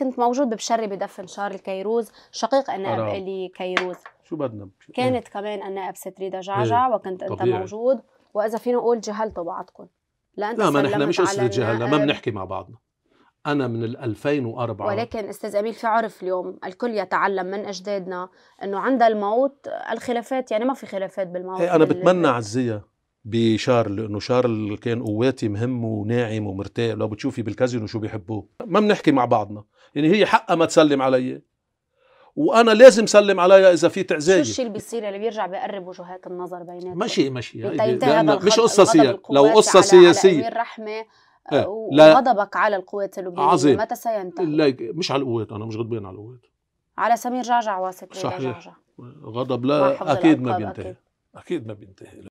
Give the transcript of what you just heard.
كنت موجود ببشري بدفن شارل كيروز شقيق النائب الي كيروز شو بدنا إيه. كانت كمان النائب ستريدا جعجع إيه. وكنت انت طبيعي. موجود واذا فينا نقول جهلتوا بعضكم لا انت لا ما نحن مش قصه جهلنا ما آه. بنحكي مع بعضنا انا من ال 2004 ولكن استاذ اميل في عرف اليوم الكل يتعلم من اجدادنا انه عند الموت الخلافات يعني ما في خلافات بالموت ايه انا بتمنى عزيه بشارل انه شارل كان قواتي مهم وناعم ومرتاح لو بتشوفي بالكازينو شو بيحبوه ما بنحكي مع بعضنا يعني هي حقها ما تسلم علي وانا لازم سلم عليها اذا في تعزيه شو الشيء اللي بيصير اللي يعني بيرجع بيقرب وجهات النظر بيناتهم ماشي ماشي يعني مش قصه سياسيه لو قصه سياسيه الرحمه آه، آه، وغضبك على القوات اللبنانيه عظيم متى سينتهي؟ لا مش على القوات انا مش غضبان على القوات على سمير جعجع واثق صحيح جعجع. غضب لا اكيد ما بينتهي أكيد. اكيد ما بينتهي